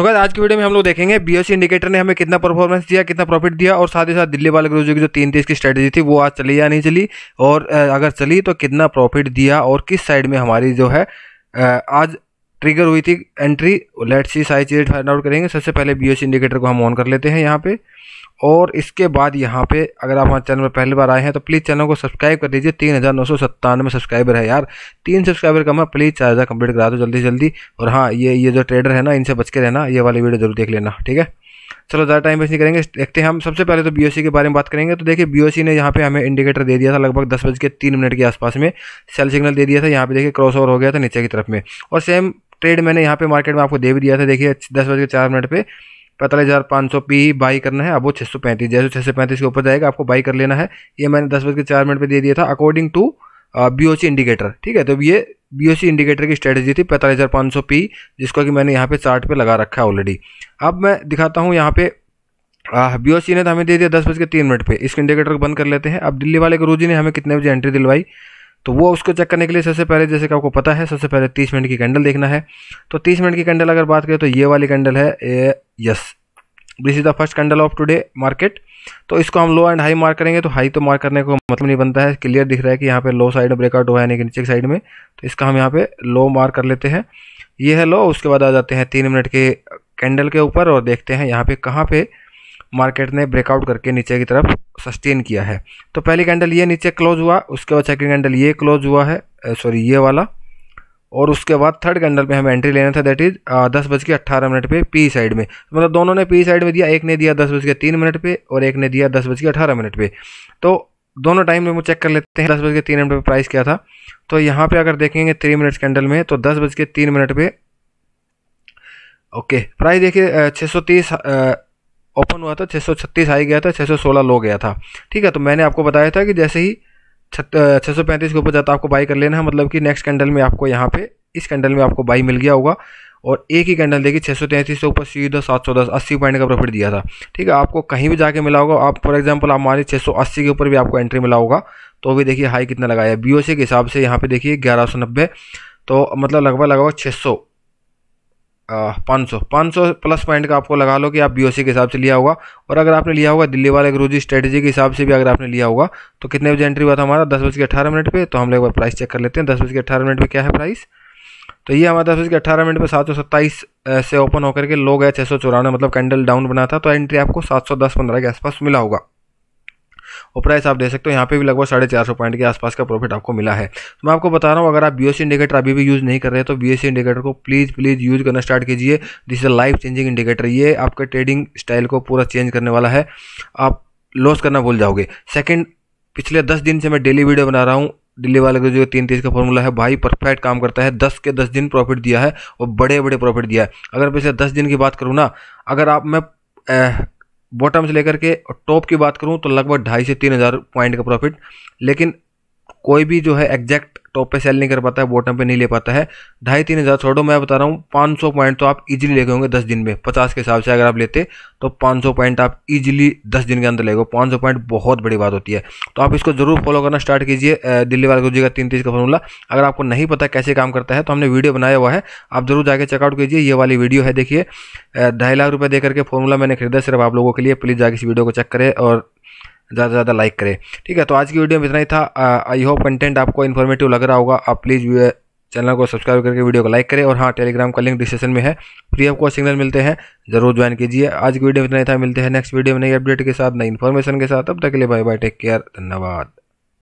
तो अगर आज की वीडियो में हम लोग देखेंगे बीएससी इंडिकेटर ने हमें कितना परफॉर्मेंस दिया कितना प्रॉफिट दिया और साथ ही साथ दिल्ली वाले ग्रोजो की जो तीन तेज की स्ट्रेटेजी थी वो आज चली या नहीं चली और अगर चली तो कितना प्रॉफिट दिया और किस साइड में हमारी जो है आज ट्रिगर हुई थी एंट्री लेट्स सी सारी चीज़ें फाइंड आउट करेंगे सबसे पहले बी इंडिकेटर को हम ऑन कर लेते हैं यहाँ पे और इसके बाद यहाँ पे अगर आप हमारे चैनल पर पहली बार आए हैं तो प्लीज़ चैनल को सब्सक्राइब कर दीजिए तीन हज़ार नौ सौ सत्तानवे सब्सक्राइबर है यार तीन सब्सक्राइबर कम है प्लीज़ चार हज़ार कंप्लीट करा दो जल्दी जल्दी और हाँ ये ये जो ट्रेडर है ना इनसे बच के रहना ये वाली वीडियो जरूर देख लेना ठीक है चलो ज़्यादा टाइम वेस्ट नहीं करेंगे देखते हैं हम सबसे पहले तो बी के बारे में बात करेंगे तो देखिए बी ने यहाँ पे हमें इंडिकेटर दे दिया था लगभग दस बज के तीन मिनट के आसपास में सेल सिग्नल दे दिया था यहाँ पे देखिए क्रॉस ओवर हो गया था नीचे की तरफ में और सेम ट्रेड मैंने यहाँ पे मार्केट में आपको दे भी दिया था देखिए दस बज के चार मिनट पर पैंतालीस हज़ार सौ पी बाई करना है अब वो छः सौ पैंतीस जैसे छः सौ पैंतीस के ऊपर जाएगा आपको बाई कर लेना है ये मैंने दस बज के चार मिनट पर दे दिया था according to B O C indicator ठीक है तो ये बी ओ सी इंडिकेटर की स्ट्रेटजी थी पैंतालीस हज़ार पाँच सौ पी जिसको कि मैंने यहाँ पे चार्ट पे लगा रखा है ऑलरेडी अब मैं दिखाता हूँ यहाँ पे बी ओ सी ने तो हमें दे दिया दस बज के तीन मिनट पे इसके इंडिकेटर को बंद कर लेते हैं अब दिल्ली वाले गुरु जी ने हमें कितने बजे एंट्री दिलवाई तो वो उसको चेक करने के लिए सबसे पहले जैसे कि आपको पता है सबसे पहले तीस मिनट की कैंडल देखना है तो तीस मिनट की कैंडल अगर बात करें तो ये वाली कैंडल है ah yes this is the first candle of today market तो इसको हम लो एंड हाई मार्क करेंगे तो हाई तो मार्क करने को मतलब नहीं बनता है क्लियर दिख रहा है कि यहाँ पे लो साइड ब्रेकआउट हुआ है यानी कि नीचे साइड में तो इसका हम यहाँ पे लो मार्क कर लेते हैं ये है लो उसके बाद आ जाते हैं तीन मिनट के कैंडल के ऊपर और देखते हैं यहाँ पे कहाँ पे मार्केट ने ब्रेकआउट करके नीचे की तरफ सस्टेन किया है तो पहली कैंडल ये नीचे क्लोज हुआ उसके बाद सेकेंड कैंडल ये क्लोज हुआ है सॉरी ये वाला और उसके बाद थर्ड कैंडल पे हमें एंट्री लेना था दैट इज दस बज के अट्ठारह मिनट पे पी साइड में मतलब दोनों ने पी साइड में दिया एक ने दिया दस बज के तीन मिनट पे और एक ने दिया दस बज के अठारह मिनट पे तो दोनों टाइम में चेक कर लेते हैं दस बज के तीन मिनट पर प्राइस क्या था तो यहाँ पे अगर देखेंगे थ्री मिनट्स कैंडल में तो दस बज के तीन मिनट पे ओके प्राइस देखिए छः सौ तीस ओपन हुआ था 636 हाई गया था 616 लो गया था ठीक है तो मैंने आपको बताया था कि जैसे ही छः सौ पैंतीस के ऊपर जाता आपको बाई कर लेना है मतलब कि नेक्स्ट कैंडल में आपको यहाँ पे इस कैंडल में आपको बाई मिल गया होगा और एक ही कैंडल देखिए छः सौ तैंतीस से ऊपर सीधा सात सौ दस अस्सी पॉइंट का प्रॉफिट दिया था ठीक है आपको कहीं भी जाके मिला होगा आप फॉर एग्जांपल आप मानिए छः सौ अस्सी के ऊपर भी आपको एंट्री मिला होगा तो भी देखिए हाई कितना लगाया बी के हिसाब से यहाँ पे देखिए ग्यारह सौ नब्बे तो मतलब लगभग लगभग छः सौ पाँच सौ पाँच सौ प्लस पॉइंट का आपको लगा लो कि आप बीओसी के हिसाब से लिया होगा और अगर आपने लिया होगा दिल्ली वाले ग्रोजी स्ट्रेटजी के हिसाब से भी अगर आपने लिया होगा तो कितने बजे एंट्री हुआ था हमारा दस बज के अठारह मिनट पे तो हम लोग एक बार प्राइस चेक कर लेते हैं दस बज के अठारह मिनट पर क्या है प्राइस तो ये हमारा दस बज के अठारह मिनट पर सात सौ सत्ताईस से ओपन होकर के लोग है छः सौ चौरानवे मतलब कैंडल डाउन बना था तो एंट्री आपको सात सौ दस पंद्रह के आसपास मिला होगा और प्राइस आप देख सकते हो यहाँ पे भी लगभग साढ़े चार सौ पॉइंट के आसपास का प्रॉफिट आपको मिला है तो मैं आपको बता रहा हूँ अगर आप बी इंडिकेटर अभी भी यूज़ नहीं कर रहे तो बी इंडिकेटर को प्लीज़ प्लीज़ यूज़ करना स्टार्ट कीजिए this is life changing indicator ये आपके ट्रेडिंग स्टाइल को पूरा चेंज करने वाला है आप लॉस करना भूल जाओगे सेकेंड पिछले दस दिन से मैं डेली वीडियो बना रहा हूँ दिल्ली वाले का जो तीन तीस का फॉर्मूला है भाई परफेक्ट काम करता है दस के दस दिन प्रॉफिट दिया है और बड़े बड़े प्रॉफिट दिया है अगर पिछले दस दिन की बात करूँ ना अगर आप मैं बॉटम से लेकर के टॉप की बात करूँ तो लगभग ढाई से तीन हज़ार पॉइंट का प्रॉफिट लेकिन कोई भी जो है एग्जैक्ट टॉप पे सेल नहीं कर पाता है बॉटम पे नहीं ले पाता है ढाई तीन हज़ार छोड़ो मैं बता रहा हूँ पाँच सौ पॉइंट तो आप इजीली ले गए होंगे दस दिन में पचास के हिसाब से अगर आप लेते तो पाँच सौ पॉइंट आप इजीली दस दिन के अंदर ले गए पाँच सौ पॉइंट बहुत बड़ी बात होती है तो आप इसको जरूर फॉलो करना स्टार्ट कीजिए दिल्ली वाले गुरु का तीन तीस का फॉर्मूला अगर आपको नहीं पता कैसे काम करता है तो हमने वीडियो बनाया हुआ है आप जरूर जाकर चेकआउट कीजिए ये वाली वीडियो है देखिए ढाई लाख रुपये दे करके फॉर्मूला मैंने खरीदा सिर्फ आप लोगों के लिए प्लीज़ जाकर इस वीडियो को चेक करें और ज़्यादा से ज़्यादा लाइक करें ठीक है तो आज की वीडियो में इतना ही था आई होप कंटेंट आपको इन्फॉर्मेटिव लग रहा होगा आप प्लीज़ चैनल को सब्सक्राइब करके वीडियो को लाइक करें और हाँ टेलीग्राम का लिंक डिस्क्रिप्शन में है फ्री आपको सिग्नल मिलते हैं जरूर ज्वाइन कीजिए आज की वीडियो में इतना ही था मिलते हैं नेक्स्ट वीडियो में नई अपडेट के साथ नई इन्फॉर्मेशन के साथ अब तक के लिए बाय बाय टेक केयर धन्यवाद